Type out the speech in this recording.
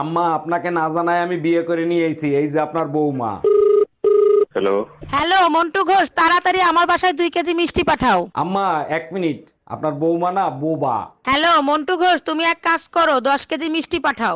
আম্মা আপনাকে না জানায় আমি বিয়ে করে নিয়ে এসেছি এই যে আপনার বৌমা হ্যালো হ্যালো মন্টু ঘোষ তাড়াতাড়ি আমার বাসায় দুই কেজি মিষ্টি পাঠাও আম্মা এক মিনিট আপনার বৌমা না বোবা হ্যালো মন্টু ঘোষ তুমি এক কাজ করো দশ কেজি মিষ্টি পাঠাও